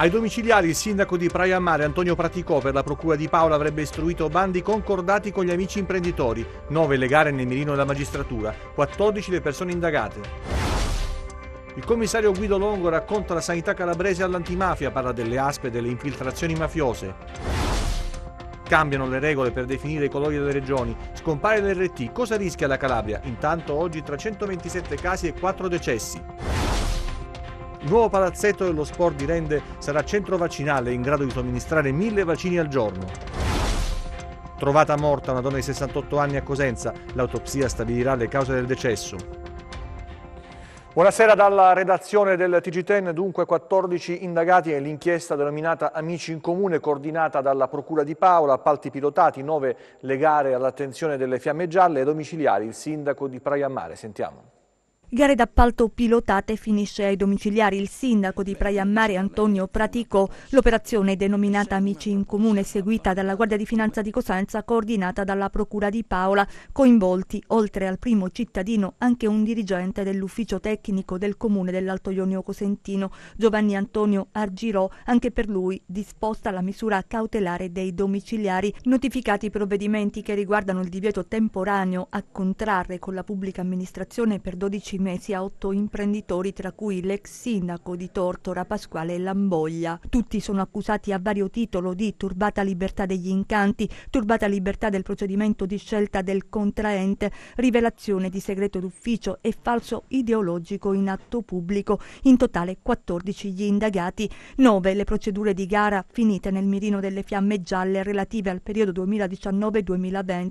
Ai domiciliari il sindaco di Praia Mare Antonio Praticò per la procura di Paola avrebbe istruito bandi concordati con gli amici imprenditori, 9 le gare nel mirino della magistratura, 14 le persone indagate. Il commissario Guido Longo racconta la sanità calabrese all'antimafia, parla delle aspe e delle infiltrazioni mafiose. Cambiano le regole per definire i colori delle regioni, scompare l'RT, cosa rischia la Calabria? Intanto oggi 327 casi e 4 decessi. Il nuovo palazzetto dello sport di Rende sarà centro vaccinale in grado di somministrare mille vaccini al giorno. Trovata morta una donna di 68 anni a Cosenza, l'autopsia stabilirà le cause del decesso. Buonasera dalla redazione del tg TGTN, dunque 14 indagati e l'inchiesta denominata Amici in Comune coordinata dalla Procura di Paola, appalti pilotati, 9 le gare all'attenzione delle fiamme gialle e domiciliari, il sindaco di Praia Mare. Sentiamo. Gare d'appalto pilotate finisce ai domiciliari. Il sindaco di Praia Mare Antonio Pratico. L'operazione denominata Amici in Comune, seguita dalla Guardia di Finanza di Cosenza, coordinata dalla Procura di Paola. Coinvolti, oltre al primo cittadino, anche un dirigente dell'ufficio tecnico del Comune dell'Alto Ionio Cosentino, Giovanni Antonio Argirò, anche per lui disposta la misura cautelare dei domiciliari. Notificati i provvedimenti che riguardano il divieto temporaneo a contrarre con la pubblica amministrazione per 12 mesi a otto imprenditori, tra cui l'ex sindaco di Tortora Pasquale Lamboglia. Tutti sono accusati a vario titolo di turbata libertà degli incanti, turbata libertà del procedimento di scelta del contraente, rivelazione di segreto d'ufficio e falso ideologico in atto pubblico. In totale 14 gli indagati, 9 le procedure di gara finite nel mirino delle fiamme gialle relative al periodo 2019-2020.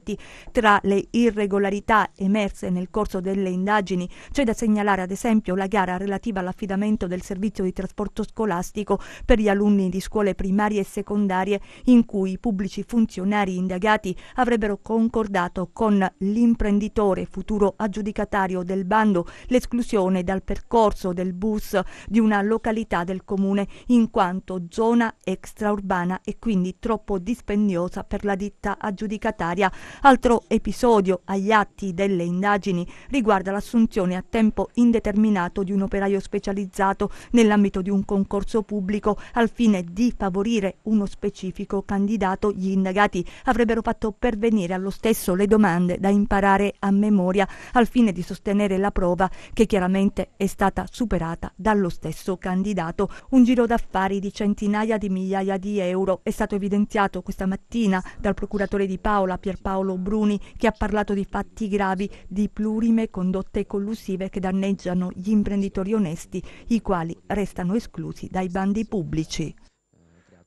Tra le irregolarità emerse nel corso delle indagini c'è da segnalare ad esempio la gara relativa all'affidamento del servizio di trasporto scolastico per gli alunni di scuole primarie e secondarie in cui i pubblici funzionari indagati avrebbero concordato con l'imprenditore futuro aggiudicatario del bando l'esclusione dal percorso del bus di una località del comune in quanto zona extraurbana e quindi troppo dispendiosa per la ditta aggiudicataria. Altro episodio agli atti delle indagini riguarda l'assunzione a tempo indeterminato di un operaio specializzato nell'ambito di un concorso pubblico al fine di favorire uno specifico candidato. Gli indagati avrebbero fatto pervenire allo stesso le domande da imparare a memoria al fine di sostenere la prova che chiaramente è stata superata dallo stesso candidato. Un giro d'affari di centinaia di migliaia di euro è stato evidenziato questa mattina dal procuratore di Paola Pierpaolo Bruni che ha parlato di fatti gravi di plurime condotte collusive negative che danneggiano gli imprenditori onesti, i quali restano esclusi dai bandi pubblici.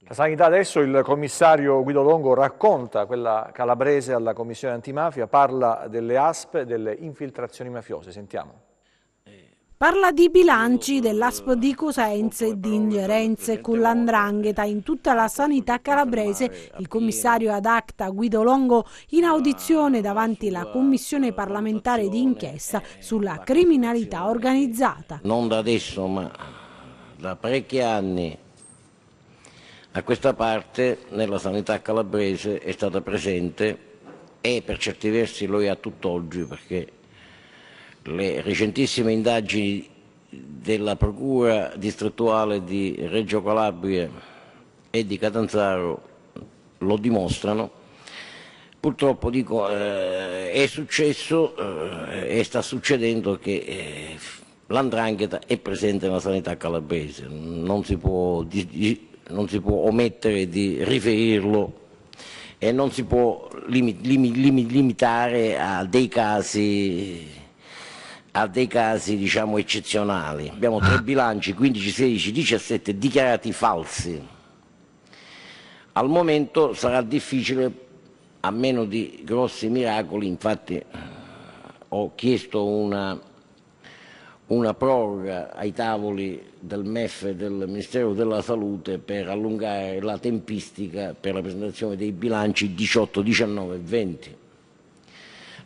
La sanità adesso, il commissario Guido Longo racconta quella calabrese alla Commissione Antimafia, parla delle ASP e delle infiltrazioni mafiose. Sentiamo. Parla di bilanci dell'ASP di Cosenza e di ingerenze con l'andrangheta in tutta la sanità calabrese. Il commissario ad acta Guido Longo in audizione davanti alla commissione parlamentare di inchiesta sulla criminalità organizzata. Non da adesso ma da parecchi anni a questa parte nella sanità calabrese è stata presente e per certi versi lo è a tutt'oggi perché le recentissime indagini della Procura distrettuale di Reggio Calabria e di Catanzaro lo dimostrano, purtroppo dico, eh, è successo eh, e sta succedendo che eh, l'andrangheta è presente nella sanità calabrese, non si, può, di, di, non si può, omettere di riferirlo e non si può lim, lim, lim, limitare a dei casi a dei casi diciamo eccezionali. Abbiamo tre ah. bilanci 15, 16, 17 dichiarati falsi. Al momento sarà difficile, a meno di grossi miracoli, infatti ho chiesto una, una proroga ai tavoli del MEF e del Ministero della Salute per allungare la tempistica per la presentazione dei bilanci 18, 19 e 20.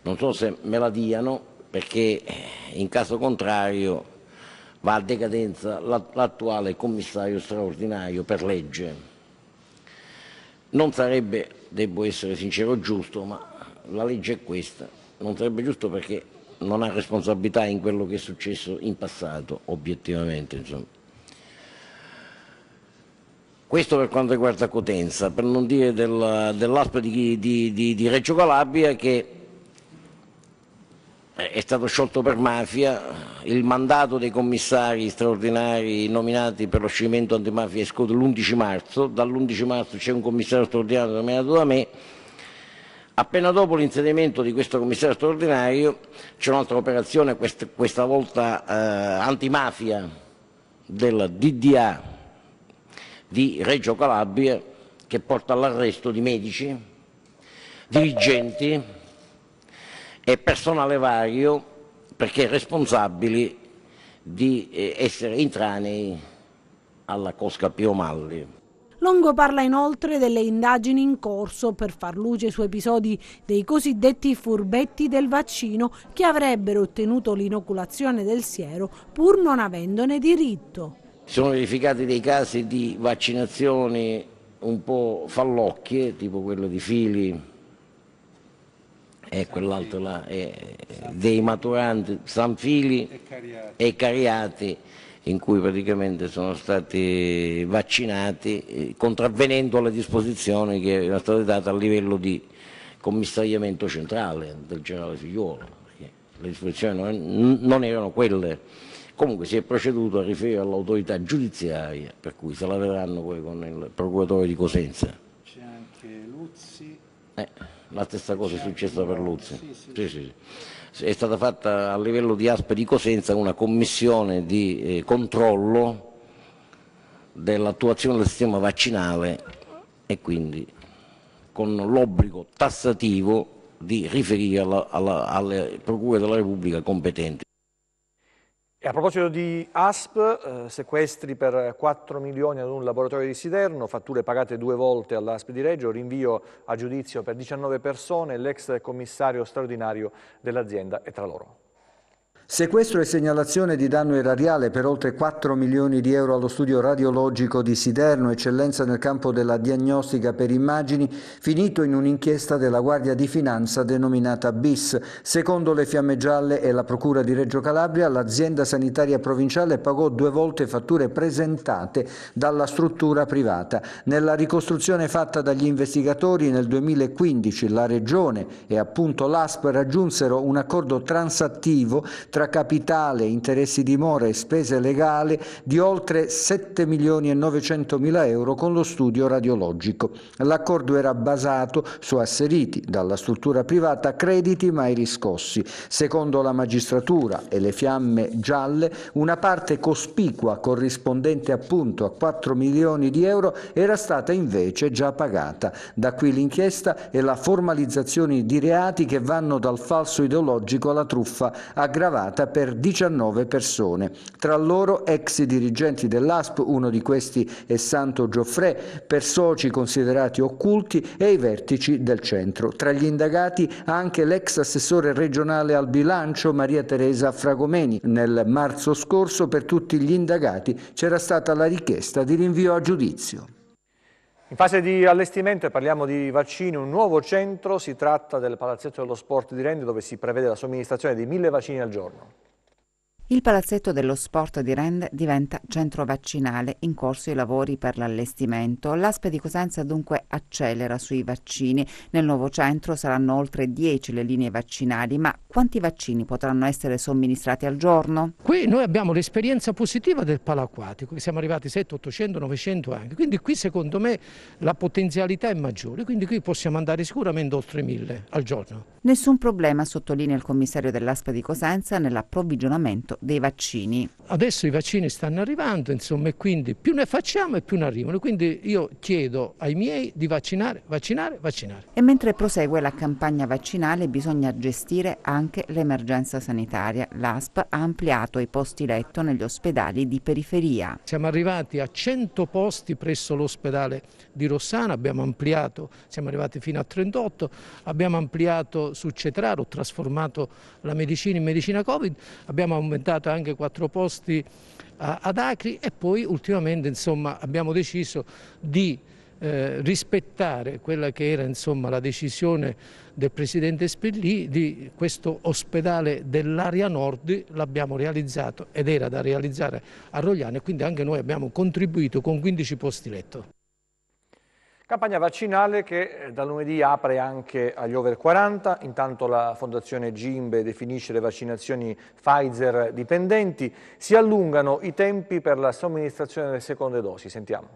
Non so se me la diano, perché eh, in caso contrario va a decadenza l'attuale commissario straordinario per legge. Non sarebbe, devo essere sincero, giusto, ma la legge è questa, non sarebbe giusto perché non ha responsabilità in quello che è successo in passato, obiettivamente. Insomma. Questo per quanto riguarda Cotenza, per non dire dell'ASPA di, di, di, di Reggio Calabria che eh, è stato sciolto per mafia, il mandato dei commissari straordinari nominati per lo scioglimento antimafia è scaduto l'11 marzo, dall'11 marzo c'è un commissario straordinario nominato da me, appena dopo l'insediamento di questo commissario straordinario c'è un'altra operazione, questa volta eh, antimafia del DDA di Reggio Calabria che porta all'arresto di medici, dirigenti, e personale vario perché responsabili di eh, essere intranei alla Cosca Pio Malli. Longo parla inoltre delle indagini in corso per far luce su episodi dei cosiddetti furbetti del vaccino che avrebbero ottenuto l'inoculazione del siero pur non avendone diritto. Si sono verificati dei casi di vaccinazioni un po' fallocchie, tipo quello di Fili e quell'altro là, e dei maturanti Sanfili e Cariati in cui praticamente sono stati vaccinati eh, contravvenendo alle disposizioni che erano state date a livello di commissariamento centrale del generale Figliuolo. Le disposizioni non erano quelle. Comunque si è proceduto a riferire all'autorità giudiziaria, per cui se la vedranno poi con il procuratore di Cosenza. C'è anche Luzzi. Eh la stessa cosa è successa per Luzzi. Sì, sì. È stata fatta a livello di ASP di Cosenza una commissione di eh, controllo dell'attuazione del sistema vaccinale e quindi con l'obbligo tassativo di riferire alla, alla, alle procure della Repubblica competenti. E a proposito di ASP, eh, sequestri per 4 milioni ad un laboratorio di Siderno, fatture pagate due volte all'ASP di Reggio, rinvio a giudizio per 19 persone, l'ex commissario straordinario dell'azienda è tra loro. Sequestro e segnalazione di danno erariale per oltre 4 milioni di euro allo studio radiologico di Siderno, eccellenza nel campo della diagnostica per immagini, finito in un'inchiesta della Guardia di Finanza denominata BIS. Secondo le Fiamme Gialle e la Procura di Reggio Calabria, l'azienda sanitaria provinciale pagò due volte fatture presentate dalla struttura privata. Nella ricostruzione fatta dagli investigatori nel 2015 la Regione e appunto l'ASP raggiunsero un accordo transattivo tra capitale, interessi di mora e spese legali di oltre 7 milioni e 900 mila euro con lo studio radiologico. L'accordo era basato su asseriti dalla struttura privata crediti mai riscossi. Secondo la magistratura e le fiamme gialle, una parte cospicua corrispondente appunto a 4 milioni di euro era stata invece già pagata. Da qui l'inchiesta e la formalizzazione di reati che vanno dal falso ideologico alla truffa aggravata fermata per 19 persone, tra loro ex dirigenti dell'ASP, uno di questi è Santo Gioffrè, per soci considerati occulti e i vertici del centro. Tra gli indagati anche l'ex assessore regionale al bilancio Maria Teresa Fragomeni. Nel marzo scorso per tutti gli indagati c'era stata la richiesta di rinvio a giudizio. In fase di allestimento e parliamo di vaccini, un nuovo centro, si tratta del Palazzetto dello Sport di Rende dove si prevede la somministrazione di mille vaccini al giorno. Il palazzetto dello sport di Rende diventa centro vaccinale in corso i lavori per l'allestimento. L'aspe di Cosenza dunque accelera sui vaccini. Nel nuovo centro saranno oltre 10 le linee vaccinali, ma quanti vaccini potranno essere somministrati al giorno? Qui noi abbiamo l'esperienza positiva del palo acquatico, siamo arrivati 700, 800, 900 anche, quindi qui secondo me la potenzialità è maggiore, quindi qui possiamo andare sicuramente oltre 1000 al giorno. Nessun problema, sottolinea il commissario dell'ASPA di Cosenza, nell'approvvigionamento dei vaccini. Adesso i vaccini stanno arrivando, insomma, e quindi più ne facciamo e più ne arrivano, quindi io chiedo ai miei di vaccinare, vaccinare, vaccinare. E mentre prosegue la campagna vaccinale bisogna gestire anche anche l'emergenza sanitaria. L'ASP ha ampliato i posti letto negli ospedali di periferia. Siamo arrivati a 100 posti presso l'ospedale di Rossana, abbiamo ampliato, siamo arrivati fino a 38, abbiamo ampliato su Cetraro, trasformato la medicina in medicina Covid, abbiamo aumentato anche 4 posti ad Acri e poi ultimamente insomma, abbiamo deciso di eh, rispettare quella che era insomma, la decisione del Presidente Spellì di questo ospedale dell'area nord l'abbiamo realizzato ed era da realizzare a Rogliano e quindi anche noi abbiamo contribuito con 15 posti letto. Campagna vaccinale che eh, da lunedì apre anche agli over 40, intanto la Fondazione Gimbe definisce le vaccinazioni Pfizer dipendenti, si allungano i tempi per la somministrazione delle seconde dosi, sentiamo.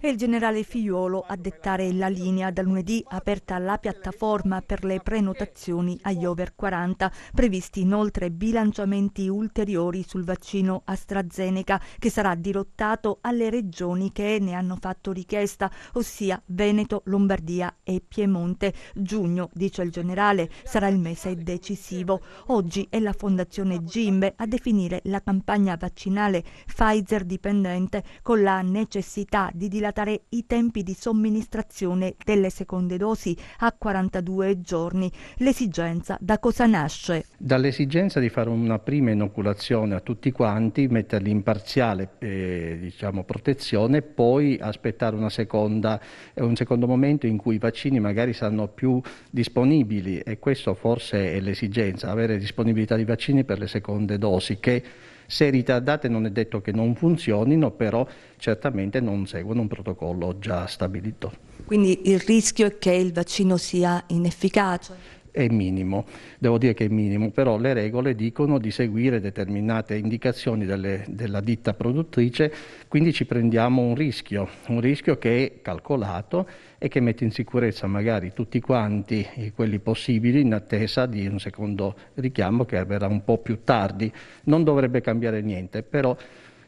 È il generale Figliuolo a dettare la linea da lunedì aperta la piattaforma per le prenotazioni agli over 40, previsti inoltre bilanciamenti ulteriori sul vaccino AstraZeneca che sarà dirottato alle regioni che ne hanno fatto richiesta, ossia Veneto, Lombardia e Piemonte. Giugno, dice il generale, sarà il mese decisivo. Oggi è la Fondazione Gimbe a definire la campagna vaccinale Pfizer dipendente con la necessità di dilatare dilatare i tempi di somministrazione delle seconde dosi a 42 giorni. L'esigenza da cosa nasce? Dall'esigenza di fare una prima inoculazione a tutti quanti, metterli in parziale eh, diciamo, protezione, poi aspettare seconda, un secondo momento in cui i vaccini magari saranno più disponibili e questo forse è l'esigenza, avere disponibilità di vaccini per le seconde dosi che se ritardate non è detto che non funzionino, però certamente non seguono un protocollo già stabilito. Quindi il rischio è che il vaccino sia inefficace? è minimo, devo dire che è minimo, però le regole dicono di seguire determinate indicazioni delle, della ditta produttrice, quindi ci prendiamo un rischio, un rischio che è calcolato e che mette in sicurezza magari tutti quanti quelli possibili in attesa di un secondo richiamo che avverrà un po' più tardi. Non dovrebbe cambiare niente, però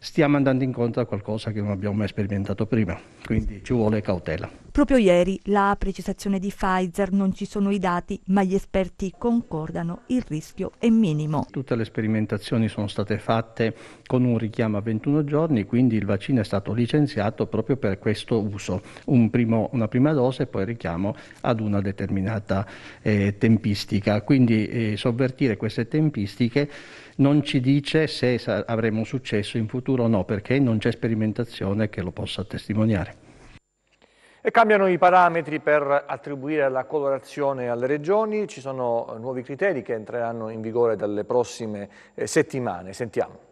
stiamo andando incontro a qualcosa che non abbiamo mai sperimentato prima, quindi ci vuole cautela. Proprio ieri la precisazione di Pfizer non ci sono i dati, ma gli esperti concordano il rischio è minimo. Tutte le sperimentazioni sono state fatte con un richiamo a 21 giorni, quindi il vaccino è stato licenziato proprio per questo uso, un primo, una prima dose e poi richiamo ad una determinata eh, tempistica, quindi eh, sovvertire queste tempistiche non ci dice se avremo successo in futuro o no, perché non c'è sperimentazione che lo possa testimoniare. E cambiano i parametri per attribuire la colorazione alle regioni, ci sono nuovi criteri che entreranno in vigore dalle prossime eh, settimane. Sentiamo.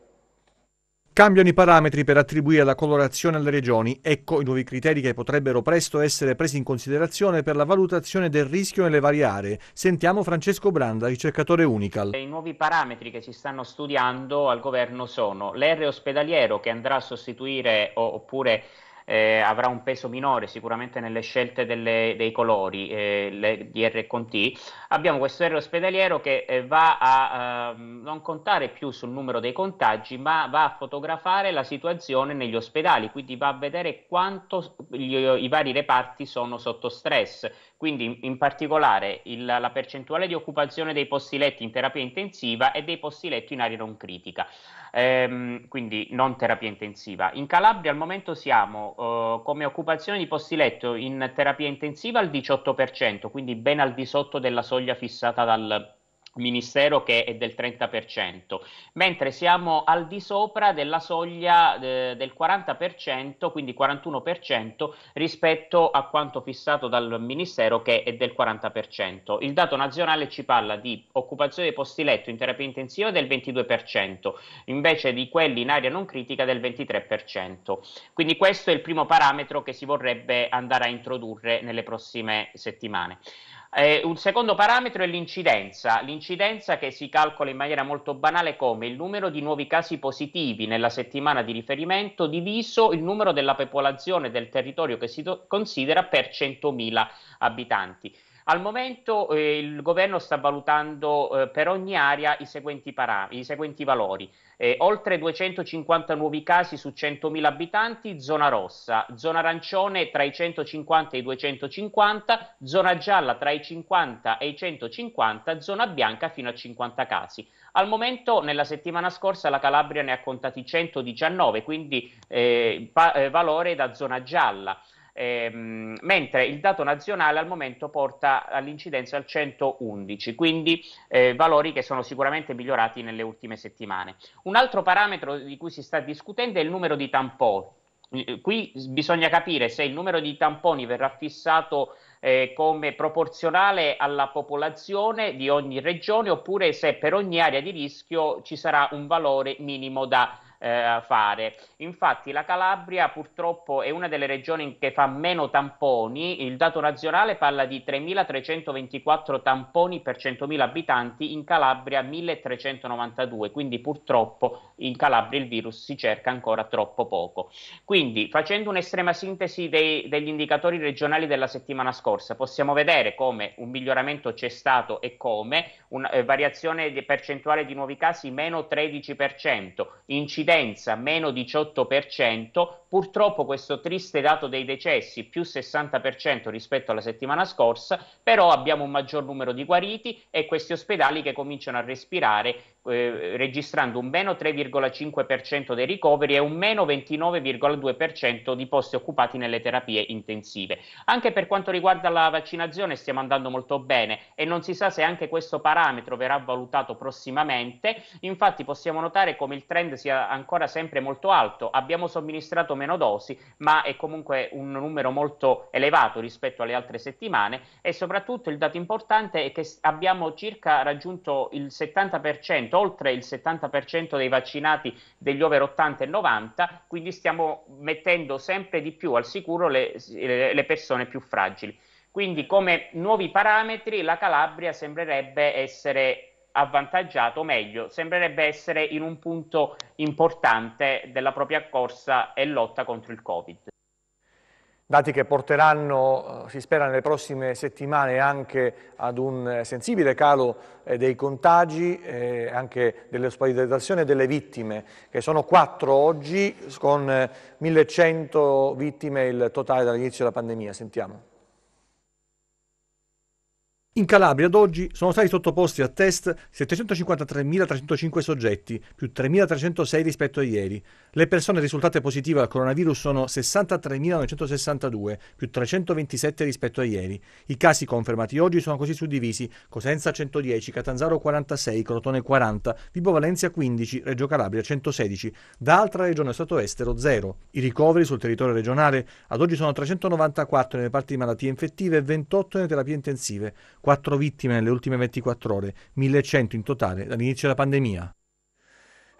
Cambiano i parametri per attribuire la colorazione alle regioni, ecco i nuovi criteri che potrebbero presto essere presi in considerazione per la valutazione del rischio nelle varie aree. Sentiamo Francesco Branda, ricercatore Unical. I nuovi parametri che si stanno studiando al governo sono l'R ospedaliero che andrà a sostituire oppure eh, avrà un peso minore sicuramente nelle scelte delle, dei colori eh, le, di R Conti, abbiamo questo R ospedaliero che eh, va a ehm, non contare più sul numero dei contagi, ma va a fotografare la situazione negli ospedali, quindi va a vedere quanto gli, i vari reparti sono sotto stress. Quindi in particolare il, la percentuale di occupazione dei posti letti in terapia intensiva e dei posti letti in area non critica ehm, quindi non terapia intensiva. In Calabria al momento siamo eh, come occupazione di posti letto in terapia intensiva al 18%, quindi ben al di sotto della soglia fissata dal, ministero che è del 30%, mentre siamo al di sopra della soglia eh, del 40%, quindi 41% rispetto a quanto fissato dal ministero che è del 40%. Il dato nazionale ci parla di occupazione dei posti letto in terapia intensiva del 22%, invece di quelli in area non critica del 23%. Quindi questo è il primo parametro che si vorrebbe andare a introdurre nelle prossime settimane. Eh, un secondo parametro è l'incidenza, l'incidenza che si calcola in maniera molto banale come il numero di nuovi casi positivi nella settimana di riferimento diviso il numero della popolazione del territorio che si do- considera per 100.000 abitanti. Al momento eh, il governo sta valutando eh, per ogni area i seguenti, param- i seguenti valori. Eh, oltre 250 nuovi casi su 100.000 abitanti, zona rossa, zona arancione tra i 150 e i 250, zona gialla tra i 50 e i 150, zona bianca fino a 50 casi. Al momento, nella settimana scorsa, la Calabria ne ha contati 119, quindi eh, pa- eh, valore da zona gialla ehm, mentre il dato nazionale al momento porta all'incidenza al 111, quindi eh, valori che sono sicuramente migliorati nelle ultime settimane. Un altro parametro di cui si sta discutendo è il numero di tamponi. Eh, qui bisogna capire se il numero di tamponi verrà fissato eh, come proporzionale alla popolazione di ogni regione oppure se per ogni area di rischio ci sarà un valore minimo da eh, fare. Infatti la Calabria purtroppo è una delle regioni che fa meno tamponi, il dato nazionale parla di 3.324 tamponi per 100.000 abitanti, in Calabria 1.392, quindi purtroppo in Calabria il virus si cerca ancora troppo poco. Quindi facendo un'estrema sintesi dei, degli indicatori regionali della settimana scorsa, possiamo vedere come un miglioramento c'è stato e come una eh, variazione di percentuale di nuovi casi meno 13%, incidenza incidenza meno 18%, purtroppo questo triste dato dei decessi più 60% rispetto alla settimana scorsa, però abbiamo un maggior numero di guariti e questi ospedali che cominciano a respirare eh, registrando un meno 3,5% dei ricoveri e un meno 29,2% di posti occupati nelle terapie intensive. Anche per quanto riguarda la vaccinazione stiamo andando molto bene e non si sa se anche questo parametro verrà valutato prossimamente, infatti possiamo notare come il trend sia ancora sempre molto alto. Abbiamo somministrato meno dosi, ma è comunque un numero molto elevato rispetto alle altre settimane e soprattutto il dato importante è che abbiamo circa raggiunto il 70%, oltre il 70% dei vaccinati degli over 80 e 90, quindi stiamo mettendo sempre di più al sicuro le, le persone più fragili. Quindi come nuovi parametri la Calabria sembrerebbe essere avvantaggiato, meglio, sembrerebbe essere in un punto importante della propria corsa e lotta contro il Covid. Dati che porteranno, eh, si spera, nelle prossime settimane anche ad un eh, sensibile calo eh, dei contagi, eh, anche dell'ospedalizzazione delle vittime, che sono quattro oggi, con 1100 vittime il totale dall'inizio della pandemia. Sentiamo. In Calabria ad oggi sono stati sottoposti a test 753.305 soggetti, più 3.306 rispetto a ieri. Le persone risultate positive al coronavirus sono 63.962, più 327 rispetto a ieri. I casi confermati oggi sono così suddivisi: Cosenza 110, Catanzaro 46, Crotone 40, Vibo Valencia 15, Reggio Calabria 116, da altra regione stato estero 0. I ricoveri sul territorio regionale ad oggi sono 394 nelle parti di malattie infettive e 28 nelle terapie intensive. 4 vittime nelle ultime 24 ore, 1100 in totale dall'inizio della pandemia.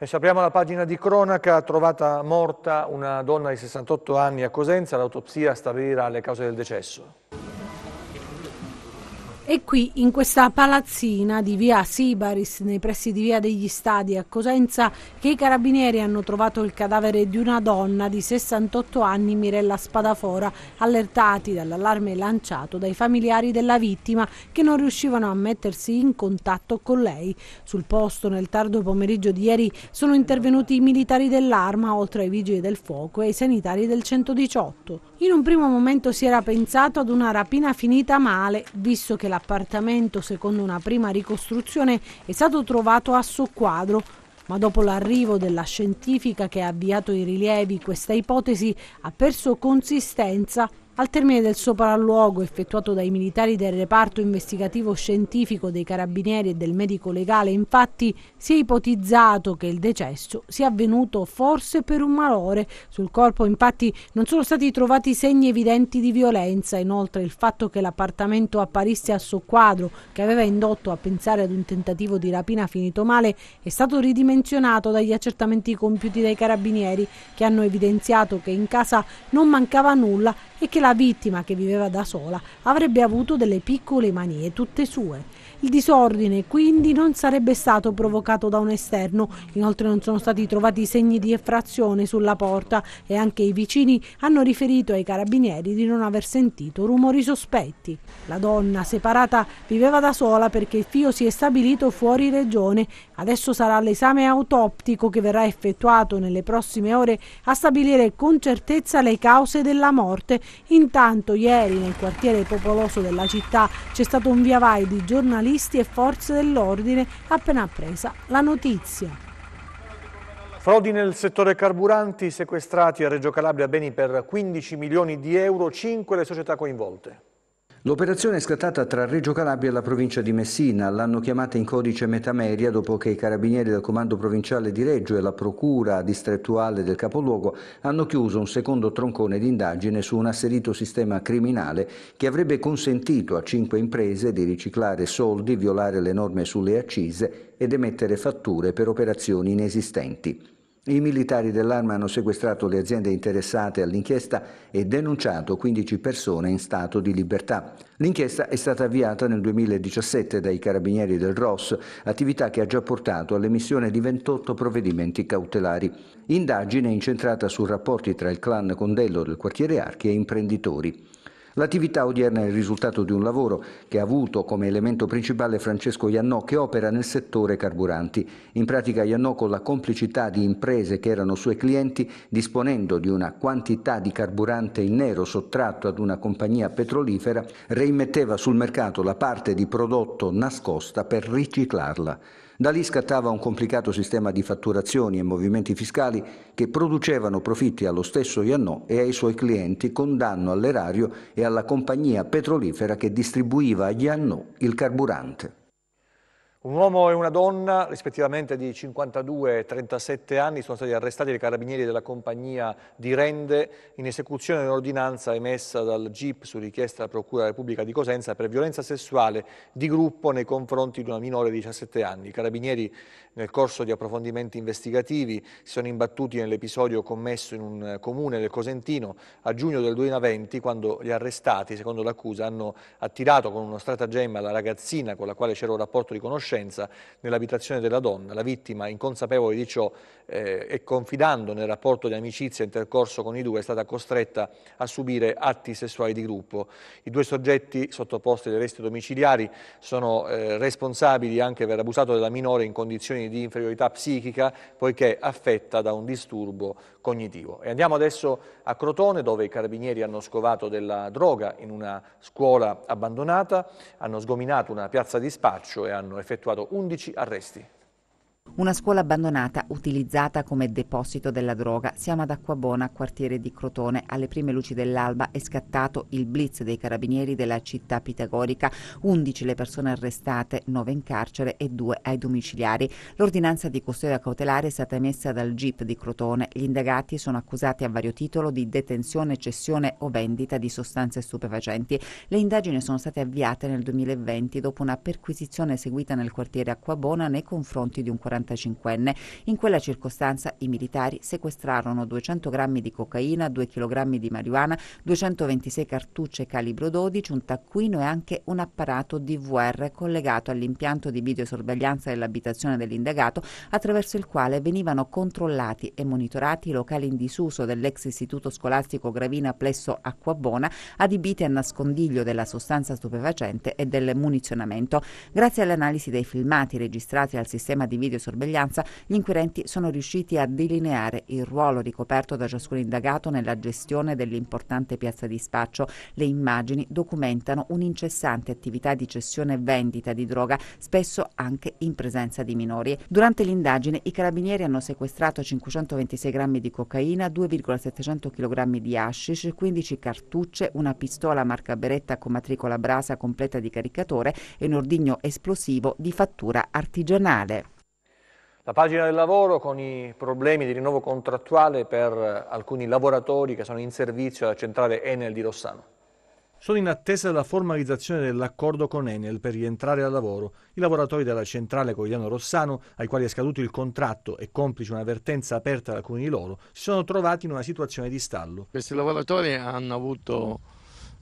E apriamo la pagina di cronaca, trovata morta una donna di 68 anni a Cosenza, l'autopsia stabilirà le cause del decesso. E qui in questa palazzina di via Sibaris, nei pressi di via degli Stadi a Cosenza, che i carabinieri hanno trovato il cadavere di una donna di 68 anni, Mirella Spadafora, allertati dall'allarme lanciato dai familiari della vittima che non riuscivano a mettersi in contatto con lei. Sul posto, nel tardo pomeriggio di ieri, sono intervenuti i militari dell'arma, oltre ai vigili del fuoco e ai sanitari del 118. In un primo momento si era pensato ad una rapina finita male, visto che la L'appartamento, secondo una prima ricostruzione, è stato trovato a soqquadro, ma dopo l'arrivo della scientifica che ha avviato i rilievi, questa ipotesi ha perso consistenza al termine del sopralluogo effettuato dai militari del reparto investigativo scientifico dei carabinieri e del medico legale, infatti, si è ipotizzato che il decesso sia avvenuto forse per un malore. Sul corpo, infatti, non sono stati trovati segni evidenti di violenza. Inoltre, il fatto che l'appartamento apparisse a soqquadro, che aveva indotto a pensare ad un tentativo di rapina finito male, è stato ridimensionato dagli accertamenti compiuti dai carabinieri, che hanno evidenziato che in casa non mancava nulla e che la vittima che viveva da sola avrebbe avuto delle piccole manie tutte sue il disordine quindi non sarebbe stato provocato da un esterno, inoltre non sono stati trovati segni di effrazione sulla porta e anche i vicini hanno riferito ai carabinieri di non aver sentito rumori sospetti. La donna, separata, viveva da sola perché il figlio si è stabilito fuori regione. Adesso sarà l'esame autoptico che verrà effettuato nelle prossime ore a stabilire con certezza le cause della morte. Intanto ieri nel quartiere popoloso della città c'è stato un via vai di giornalisti giornalisti e forze dell'ordine appena appresa la notizia. Frodi nel settore carburanti, sequestrati a Reggio Calabria beni per 15 milioni di euro, 5 le società coinvolte. L'operazione è scattata tra Reggio Calabria e la provincia di Messina. L'hanno chiamata in codice Metameria dopo che i carabinieri del comando provinciale di Reggio e la procura distrettuale del capoluogo hanno chiuso un secondo troncone d'indagine su un asserito sistema criminale che avrebbe consentito a cinque imprese di riciclare soldi, violare le norme sulle accise ed emettere fatture per operazioni inesistenti. I militari dell'arma hanno sequestrato le aziende interessate all'inchiesta e denunciato 15 persone in stato di libertà. L'inchiesta è stata avviata nel 2017 dai carabinieri del ROS, attività che ha già portato all'emissione di 28 provvedimenti cautelari. Indagine incentrata su rapporti tra il clan Condello del quartiere Archi e imprenditori. L'attività odierna è il risultato di un lavoro che ha avuto come elemento principale Francesco Iannò che opera nel settore carburanti. In pratica Iannò con la complicità di imprese che erano sue clienti disponendo di una quantità di carburante in nero sottratto ad una compagnia petrolifera reimetteva sul mercato la parte di prodotto nascosta per riciclarla. Da lì scattava un complicato sistema di fatturazioni e movimenti fiscali che producevano profitti allo stesso Iannò e ai suoi clienti con danno all'erario e alla compagnia petrolifera che distribuiva a Iannò il carburante. Un uomo e una donna, rispettivamente di 52 e 37 anni, sono stati arrestati dai carabinieri della compagnia di Rende in esecuzione di un'ordinanza emessa dal GIP su richiesta della Procura della Repubblica di Cosenza per violenza sessuale di gruppo nei confronti di una minore di 17 anni. I carabinieri, nel corso di approfondimenti investigativi, si sono imbattuti nell'episodio commesso in un comune del Cosentino a giugno del 2020, quando gli arrestati, secondo l'accusa, hanno attirato con uno stratagemma la ragazzina con la quale c'era un rapporto di conoscenza coscienza nell'abitazione della donna. La vittima, inconsapevole di ciò eh, e confidando nel rapporto di amicizia intercorso con i due, è stata costretta a subire atti sessuali di gruppo. I due soggetti sottoposti ai arresti domiciliari sono eh, responsabili anche per abusato della minore in condizioni di inferiorità psichica, poiché affetta da un disturbo cognitivo. E andiamo adesso a Crotone, dove i carabinieri hanno scovato della droga in una scuola abbandonata, hanno sgominato una piazza di spaccio e hanno effettuato effettuato 11 arresti. Una scuola abbandonata, utilizzata come deposito della droga, siamo ad Acquabona, quartiere di Crotone. Alle prime luci dell'alba è scattato il blitz dei carabinieri della città pitagorica. 11 le persone arrestate, 9 in carcere e 2 ai domiciliari. L'ordinanza di custodia cautelare è stata emessa dal GIP di Crotone. Gli indagati sono accusati a vario titolo di detenzione, cessione o vendita di sostanze stupefacenti. Le indagini sono state avviate nel 2020 dopo una perquisizione eseguita nel quartiere Acquabona nei confronti di un 40 45enne. In quella circostanza i militari sequestrarono 200 grammi di cocaina, 2 kg di marijuana, 226 cartucce calibro 12, un taccuino e anche un apparato DVR collegato all'impianto di videosorveglianza dell'abitazione dell'indagato attraverso il quale venivano controllati e monitorati i locali in disuso dell'ex istituto scolastico Gravina Plesso Acquabona adibiti a nascondiglio della sostanza stupefacente e del munizionamento. Grazie all'analisi dei filmati registrati al sistema di videosorveglianza sorveglianza, gli inquirenti sono riusciti a delineare il ruolo ricoperto da ciascun indagato nella gestione dell'importante piazza di spaccio. Le immagini documentano un'incessante attività di cessione e vendita di droga, spesso anche in presenza di minori. Durante l'indagine i carabinieri hanno sequestrato 526 grammi di cocaina, 2,700 kg di hashish, 15 cartucce, una pistola marca Beretta con matricola brasa completa di caricatore e un ordigno esplosivo di fattura artigianale. La pagina del lavoro con i problemi di rinnovo contrattuale per alcuni lavoratori che sono in servizio alla centrale Enel di Rossano. Sono in attesa della formalizzazione dell'accordo con Enel per rientrare al lavoro. I lavoratori della centrale Cogliano Rossano, ai quali è scaduto il contratto e complice una vertenza aperta da alcuni di loro, si sono trovati in una situazione di stallo. Questi lavoratori hanno avuto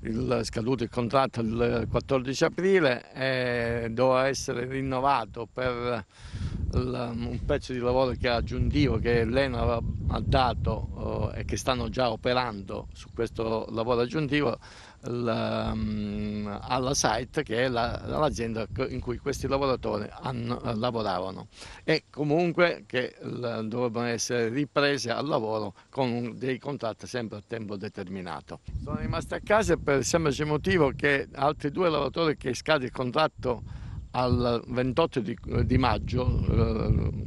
il, scaduto il contratto il 14 aprile e eh, doveva essere rinnovato per il, un pezzo di lavoro che aggiuntivo che l'ENA ha dato eh, e che stanno già operando su questo lavoro aggiuntivo la, mm, alla site che è la, l'azienda in cui questi lavoratori hanno, eh, lavoravano e comunque che la, dovevano essere riprese al lavoro con dei contratti sempre a tempo determinato. Sono rimasti a casa per il semplice motivo che altri due lavoratori che scade il contratto al 28 di, di maggio eh,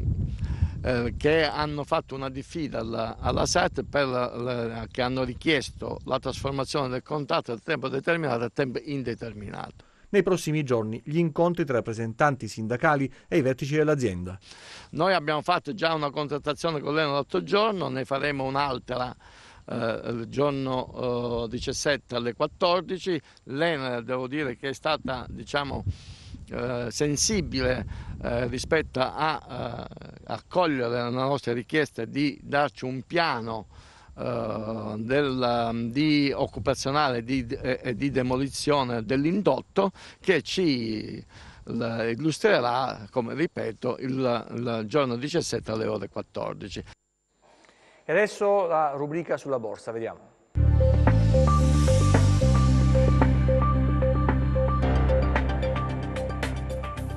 eh, che hanno fatto una diffida alla, alla SAT per la, la, che hanno richiesto la trasformazione del contratto da tempo determinato a tempo indeterminato nei prossimi giorni gli incontri tra rappresentanti sindacali e i vertici dell'azienda. Noi abbiamo fatto già una contrattazione con l'Eno l'altro giorno, ne faremo un'altra eh, il giorno eh, 17 alle 14. L'Enel devo dire che è stata diciamo, eh, sensibile eh, rispetto a eh, accogliere la nostra richiesta di darci un piano eh, del, di occupazionale e di, di demolizione dell'indotto che ci illustrerà, come ripeto, il, il giorno 17 alle ore 14. E adesso la rubrica sulla borsa, vediamo.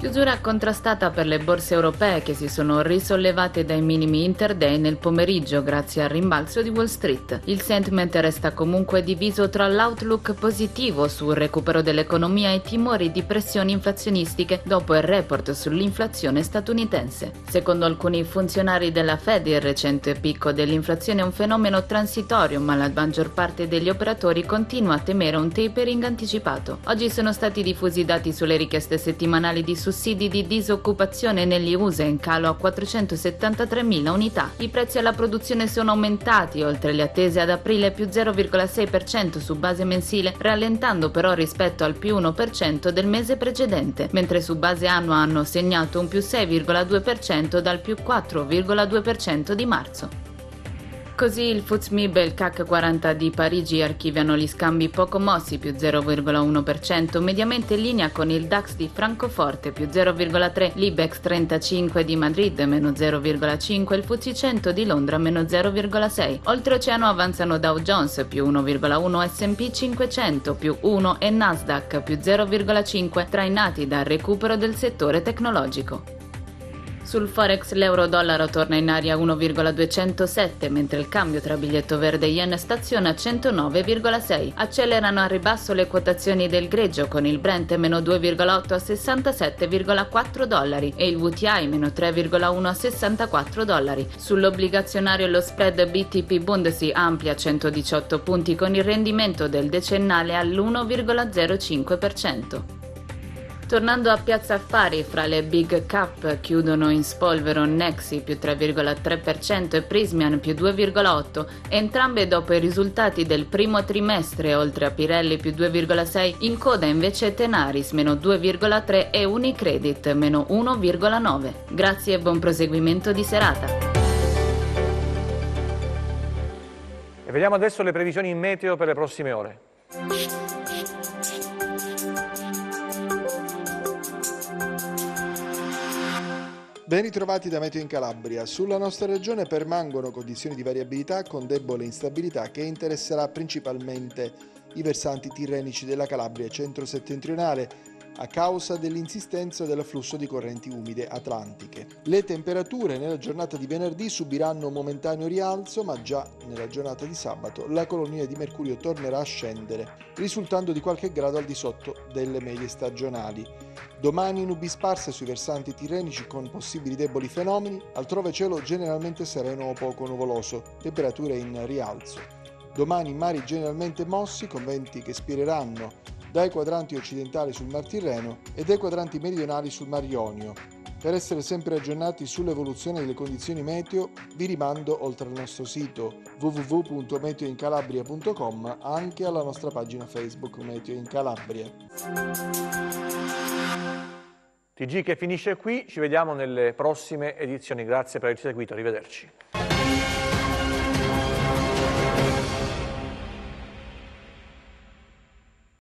Chiusura contrastata per le borse europee che si sono risollevate dai minimi interday nel pomeriggio grazie al rimbalzo di Wall Street. Il sentiment resta comunque diviso tra l'outlook positivo sul recupero dell'economia e i timori di pressioni inflazionistiche dopo il report sull'inflazione statunitense. Secondo alcuni funzionari della Fed il recente picco dell'inflazione è un fenomeno transitorio ma la maggior parte degli operatori continua a temere un tapering anticipato. Oggi sono stati diffusi dati sulle richieste settimanali di sussidio sussidi di disoccupazione negli USA in calo a 473.000 unità. I prezzi alla produzione sono aumentati oltre le attese ad aprile più 0,6% su base mensile, rallentando però rispetto al più 1% del mese precedente, mentre su base annua hanno segnato un più 6,2% dal più 4,2% di marzo. Così il FTSMIB e il CAC 40 di Parigi archiviano gli scambi poco mossi più 0,1%, mediamente in linea con il DAX di Francoforte più 0,3%, l'IBEX 35 di Madrid meno 0,5%, il FTSE 100 di Londra meno 0,6%. Oltreoceano avanzano Dow Jones più 1,1%, S&P 500 più 1% e Nasdaq più 0,5% trainati dal recupero del settore tecnologico. Sul forex l'euro-dollaro torna in aria 1,207 mentre il cambio tra biglietto verde e yen staziona a 109,6. Accelerano a ribasso le quotazioni del greggio con il Brent meno 2,8 a 67,4 dollari e il WTI meno 3,1 a 64 dollari. Sull'obbligazionario lo spread BTP Bund si amplia 118 punti con il rendimento del decennale all'1,05%. Tornando a Piazza Affari, fra le Big Cup chiudono in spolvero Nexi più 3,3% e Prismian più 2,8%, entrambe dopo i risultati del primo trimestre, oltre a Pirelli più 2,6%, in coda invece Tenaris meno 2,3% e Unicredit meno 1,9%. Grazie e buon proseguimento di serata. E vediamo adesso le previsioni in meteo per le prossime ore. Ben ritrovati da Meteo in Calabria. Sulla nostra regione permangono condizioni di variabilità con debole instabilità che interesserà principalmente i versanti tirrenici della Calabria centro-settentrionale a causa dell'insistenza dell'afflusso di correnti umide atlantiche. Le temperature nella giornata di venerdì subiranno un momentaneo rialzo, ma già nella giornata di sabato la colonia di mercurio tornerà a scendere, risultando di qualche grado al di sotto delle medie stagionali. Domani nubi sparse sui versanti tirrenici con possibili deboli fenomeni, altrove cielo generalmente sereno o poco nuvoloso, temperature in rialzo. Domani mari generalmente mossi con venti che spireranno dai quadranti occidentali sul Mar Tirreno e dai quadranti meridionali sul Mar Ionio. Per essere sempre aggiornati sull'evoluzione delle condizioni meteo, vi rimando oltre al nostro sito www.meteoincalabria.com anche alla nostra pagina Facebook Meteo in Calabria. TG che finisce qui, ci vediamo nelle prossime edizioni. Grazie per averci seguito, arrivederci.